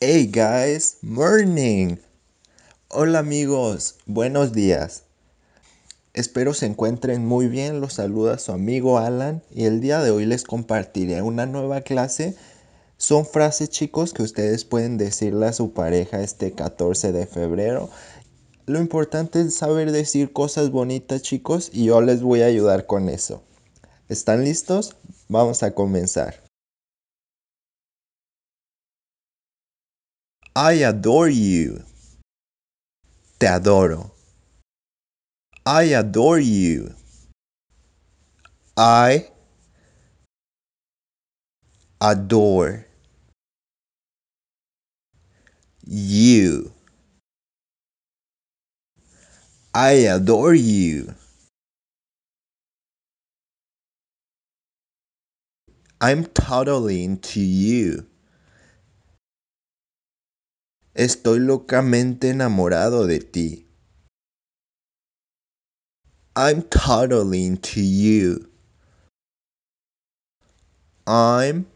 Hey guys, morning. Hola amigos, buenos días. Espero se encuentren muy bien, los saluda su amigo Alan y el día de hoy les compartiré una nueva clase. Son frases chicos que ustedes pueden decirle a su pareja este 14 de febrero. Lo importante es saber decir cosas bonitas chicos y yo les voy a ayudar con eso. ¿Están listos? Vamos a comenzar. I adore you. Te adoro. I adore you. I adore you. I adore you. I'm totally into you. Estoy locamente enamorado de ti. I'm totally into you. I'm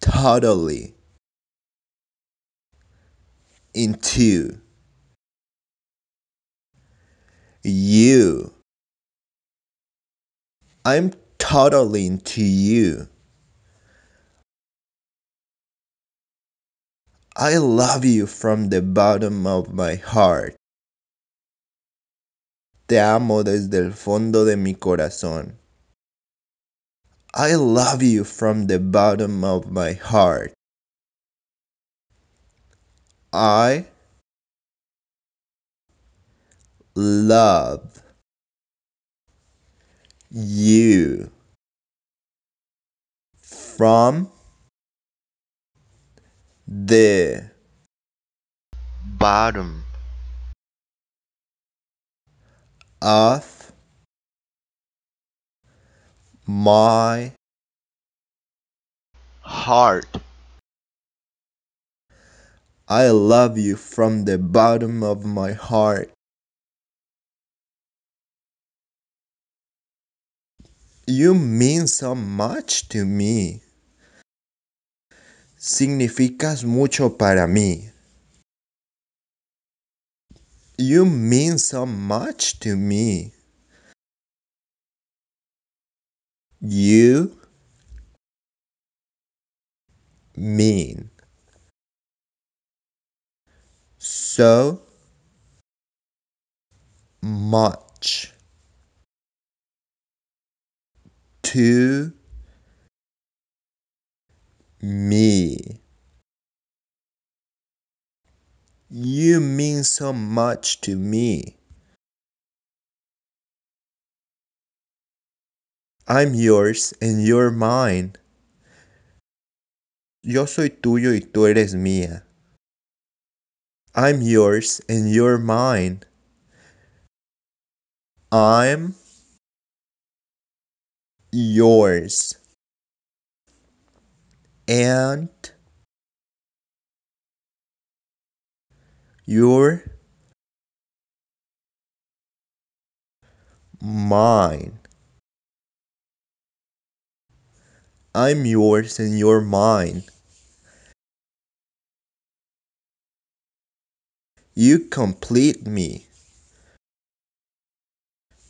totally into you. I'm totally into you. I love you from the bottom of my heart. Te amo desde el fondo de mi corazón. I love you from the bottom of my heart. I love you from the bottom of my heart. I love you from the bottom of my heart. You mean so much to me. Significas mucho para mí. You mean so much to me. You mean so much to me. You mean so much to me. I'm yours and you're mine. Yo soy tuyo y tú eres mía. I'm yours and you're mine. I'm yours and your mine. I'm yours and you're mine. You complete me.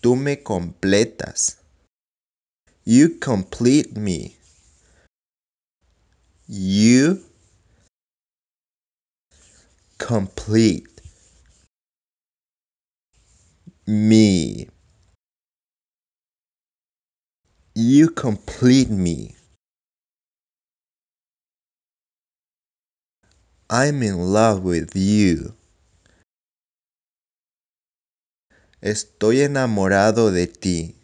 Tú me completas. You complete me you complete me. You complete me. I'm in love with you. Estoy enamorado de ti.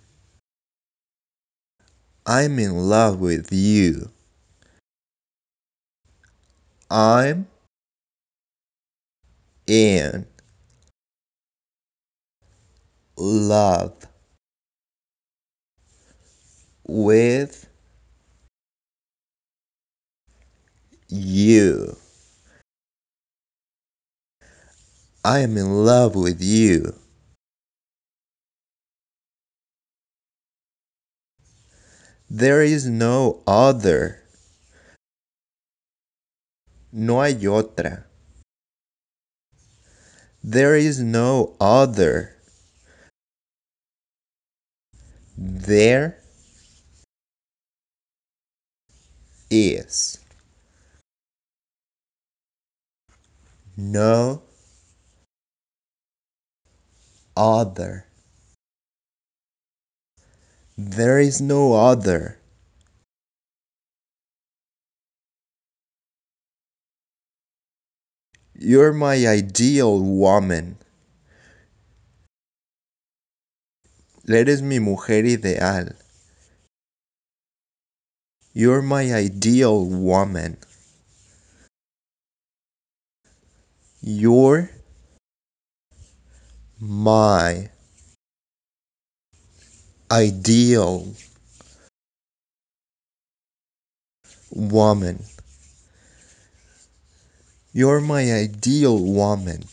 I'm in love with you. I'm in love with you. I am in love with you. There is no other. No hay otra. There is no other. There is no other. There is no other. You're my ideal woman. Eres mi mujer ideal. You're my ideal woman. You're my ideal woman. You're my ideal woman.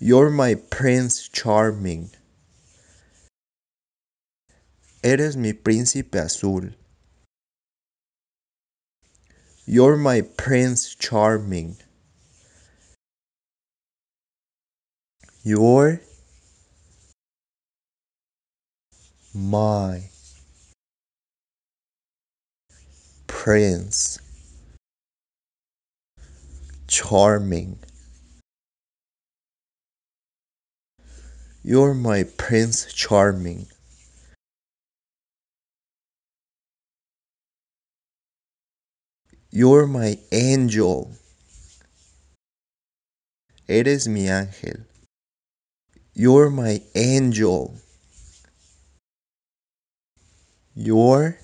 You're my Prince Charming. Eres mi príncipe azul. You're my Prince Charming. You're my Prince, charming. You're my Prince Charming. You're my angel. Eres mi ángel. You're my angel. You're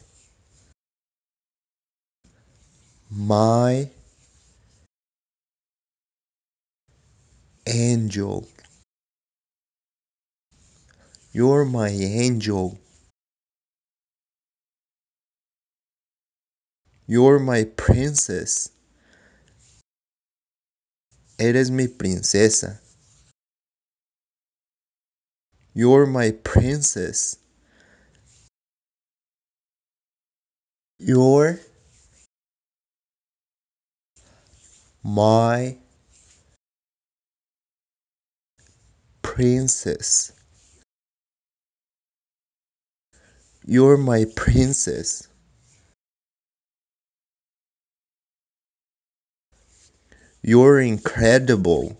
my angel. You're my angel. You're my princess. Eres mi princesa. You're my princess. You're my princess. You're my princess. You're incredible.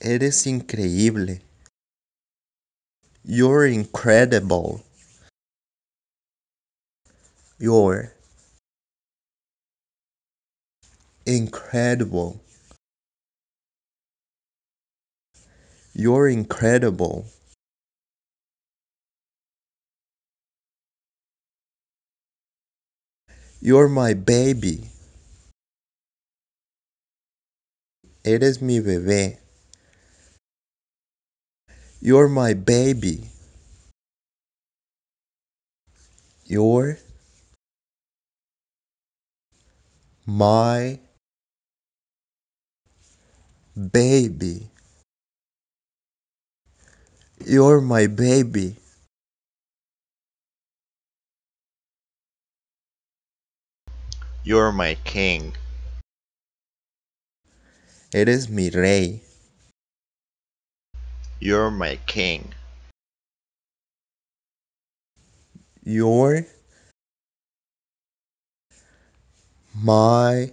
Eres increíble. You're incredible. You're incredible. You're incredible. You're my baby. Eres mi bebé. You're my baby. You're my baby. You're my baby. You're my king. Eres mi rey. You're my king. You're my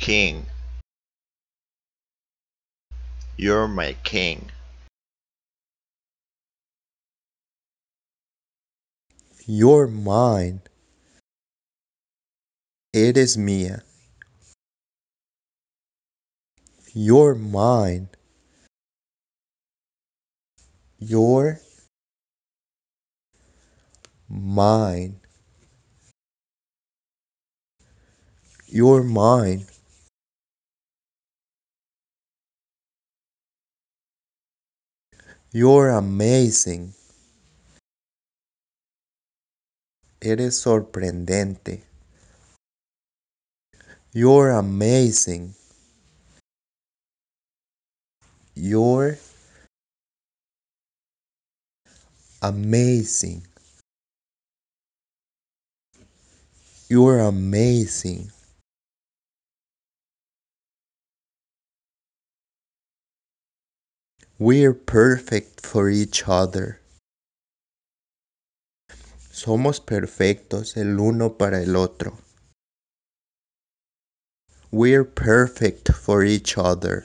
king. You're my king. You're mine. Eres mía. You're mine. You're mine. You're mine. You're amazing. Eres sorprendente. You're amazing. You're amazing. You're amazing. We're perfect for each other. Somos perfectos el uno para el otro. We're perfect for each other.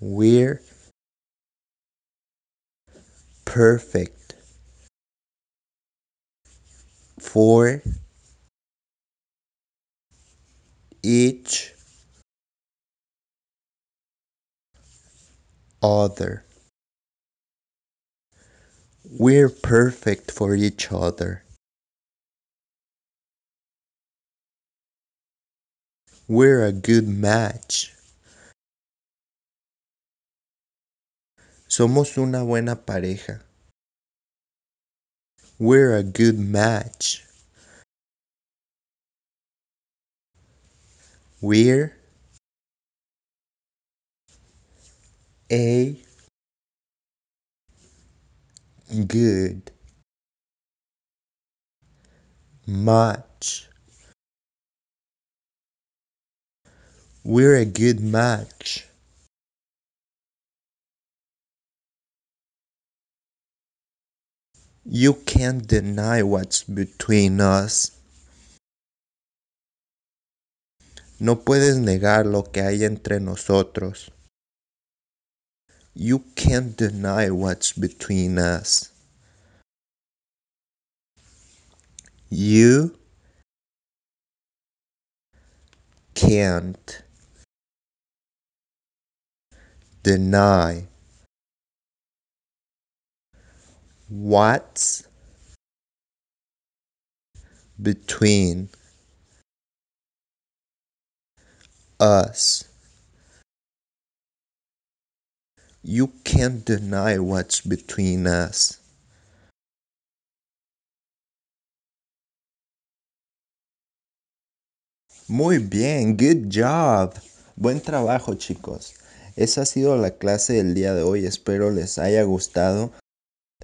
We're perfect for each other. We're perfect for each other. We're a good match. Somos una buena pareja. We're a good match. We're a good match. We're a good match. You can't deny what's between us. No puedes negar lo que hay entre nosotros you can't deny what's between us. You can't deny what's between us. You can't deny what's between us. Muy bien, good job. Buen trabajo chicos. Esa ha sido la clase del día de hoy, espero les haya gustado.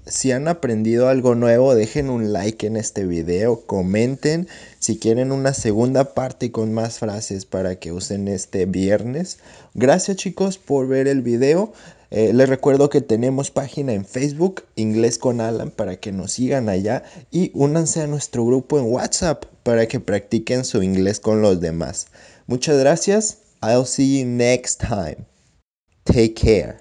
Si han aprendido algo nuevo, dejen un like en este video, comenten si quieren una segunda parte con más frases para que usen este viernes. Gracias chicos por ver el video. Eh, les recuerdo que tenemos página en Facebook, Inglés con Alan, para que nos sigan allá y únanse a nuestro grupo en WhatsApp para que practiquen su inglés con los demás. Muchas gracias. I'll see you next time. Take care.